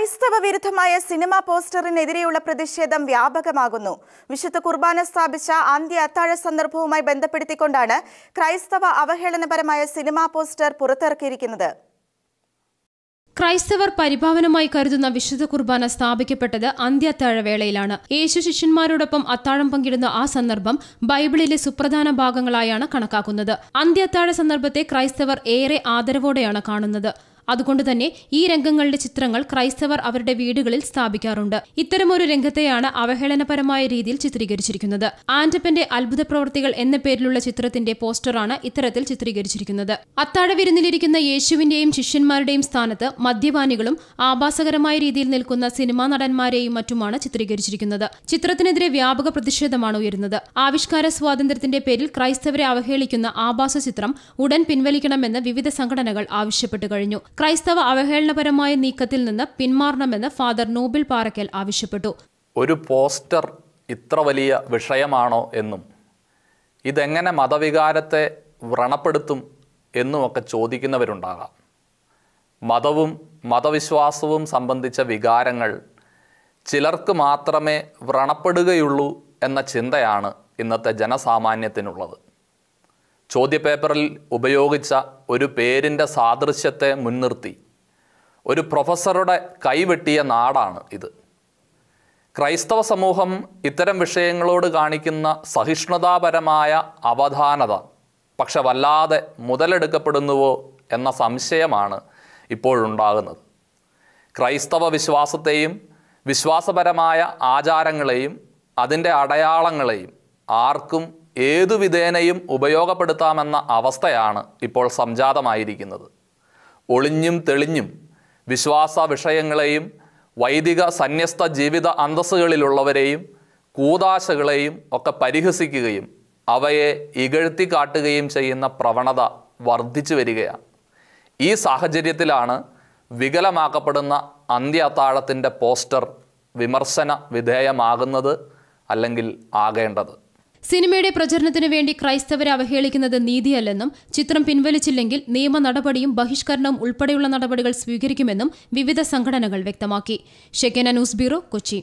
ക്രൈസ്തവ വിരുദ്ധമായ സിനിമാ പോസ്റ്ററിനെതിരെയുള്ള പ്രതിഷേധം വ്യാപകമാകുന്നു വിശുദ്ധ കുർബാന സ്ഥാപിച്ച അന്ത്യ അത്താഴ സന്ദർഭവുമായി ബന്ധപ്പെടുത്തിക്കൊണ്ടാണ് ക്രൈസ്തവ അവഹേളനപരമായ സിനിമാ പോസ്റ്റർ പുറത്തിറക്കിയിരിക്കുന്നത് ക്രൈസ്തവർ പരിപാവനമായി കരുതുന്ന വിശുദ്ധ കുർബാന സ്ഥാപിക്കപ്പെട്ടത് വേളയിലാണ് യേശു ശിഷ്യന്മാരോടൊപ്പം അത്താഴം പങ്കിടുന്ന ആ സന്ദർഭം ബൈബിളിലെ സുപ്രധാന ഭാഗങ്ങളായാണ് കണക്കാക്കുന്നത് അന്ത്യത്താഴ സന്ദർഭത്തെ ക്രൈസ്തവർ ഏറെ ആദരവോടെയാണ് കാണുന്നത് അതുകൊണ്ട് തന്നെ ഈ രംഗങ്ങളുടെ ചിത്രങ്ങൾ ക്രൈസ്തവർ അവരുടെ വീടുകളിൽ സ്ഥാപിക്കാറുണ്ട് ഇത്തരമൊരു രംഗത്തെയാണ് അവഹേളനപരമായ രീതിയിൽ ചിത്രീകരിച്ചിരിക്കുന്നത് ആന്റപ്പന്റെ അത്ഭുത പ്രവർത്തികൾ എന്ന പേരിലുള്ള ചിത്രത്തിന്റെ പോസ്റ്ററാണ് ഇത്തരത്തിൽ ചിത്രീകരിച്ചിരിക്കുന്നത് അത്താഴ വിരുന്നിലിരിക്കുന്ന യേശുവിന്റെയും ശിഷ്യന്മാരുടെയും സ്ഥാനത്ത് മദ്യപാനികളും ആഭാസകരമായ രീതിയിൽ നിൽക്കുന്ന സിനിമാ നടന്മാരെയും മറ്റുമാണ് ചിത്രീകരിച്ചിരിക്കുന്നത് ചിത്രത്തിനെതിരെ വ്യാപക പ്രതിഷേധമാണ് ഉയരുന്നത് ആവിഷ്കാര സ്വാതന്ത്ര്യത്തിന്റെ പേരിൽ ക്രൈസ്തവരെ അവഹേളിക്കുന്ന ആഭാസ ചിത്രം ഉടൻ പിൻവലിക്കണമെന്ന് വിവിധ സംഘടനകൾ ആവശ്യപ്പെട്ടു കഴിഞ്ഞു ക്രൈസ്തവ അവഹേളനപരമായ നീക്കത്തിൽ നിന്ന് പിന്മാറണമെന്ന് ഫാദർ നോബിൾ പാറക്കൽ ആവശ്യപ്പെട്ടു ഒരു പോസ്റ്റർ ഇത്ര വലിയ വിഷയമാണോ എന്നും ഇതെങ്ങനെ മതവികാരത്തെ വ്രണപ്പെടുത്തും എന്നുമൊക്കെ ചോദിക്കുന്നവരുണ്ടാകാം മതവും മതവിശ്വാസവും സംബന്ധിച്ച വികാരങ്ങൾ ചിലർക്ക് മാത്രമേ വ്രണപ്പെടുകയുള്ളൂ എന്ന ചിന്തയാണ് ഇന്നത്തെ ജനസാമാന്യത്തിനുള്ളത് ചോദ്യപേപ്പറിൽ ഉപയോഗിച്ച ഒരു പേരിൻ്റെ സാദൃശ്യത്തെ മുൻനിർത്തി ഒരു പ്രൊഫസറുടെ കൈവെട്ടിയ നാടാണ് ഇത് ക്രൈസ്തവ സമൂഹം ഇത്തരം വിഷയങ്ങളോട് കാണിക്കുന്ന സഹിഷ്ണുതാപരമായ അവധാനത പക്ഷെ വല്ലാതെ മുതലെടുക്കപ്പെടുന്നുവോ എന്ന സംശയമാണ് ഇപ്പോഴുണ്ടാകുന്നത് ക്രൈസ്തവ വിശ്വാസത്തെയും വിശ്വാസപരമായ ആചാരങ്ങളെയും അതിൻ്റെ അടയാളങ്ങളെയും ആർക്കും ഏതു വിധേനയും ഉപയോഗപ്പെടുത്താമെന്ന അവസ്ഥയാണ് ഇപ്പോൾ സംജാതമായിരിക്കുന്നത് ഒളിഞ്ഞും തെളിഞ്ഞും വിശ്വാസ വിഷയങ്ങളെയും വൈദിക സന്യസ്ത ജീവിത അന്തസ്സുകളിലുള്ളവരെയും കൂതാശകളെയും ഒക്കെ പരിഹസിക്കുകയും അവയെ ഇകഴ്ത്തി കാട്ടുകയും ചെയ്യുന്ന പ്രവണത വർദ്ധിച്ചു വരികയാണ് ഈ സാഹചര്യത്തിലാണ് വികലമാക്കപ്പെടുന്ന അന്ത്യ അത്താഴത്തിൻ്റെ പോസ്റ്റർ വിമർശന വിധേയമാകുന്നത് അല്ലെങ്കിൽ ആകേണ്ടത് സിനിമയുടെ പ്രചരണത്തിന് വേണ്ടി ക്രൈസ്തവരെ അവഹേളിക്കുന്നത് നീതിയല്ലെന്നും ചിത്രം പിൻവലിച്ചില്ലെങ്കിൽ നിയമ നടപടിയും ബഹിഷ്കരണവും ഉൾപ്പെടെയുള്ള നടപടികൾ സ്വീകരിക്കുമെന്നും വിവിധ സംഘടനകൾ വ്യക്തമാക്കി ഷെക്കന ന്യൂസ് ബ്യൂറോ കൊച്ചി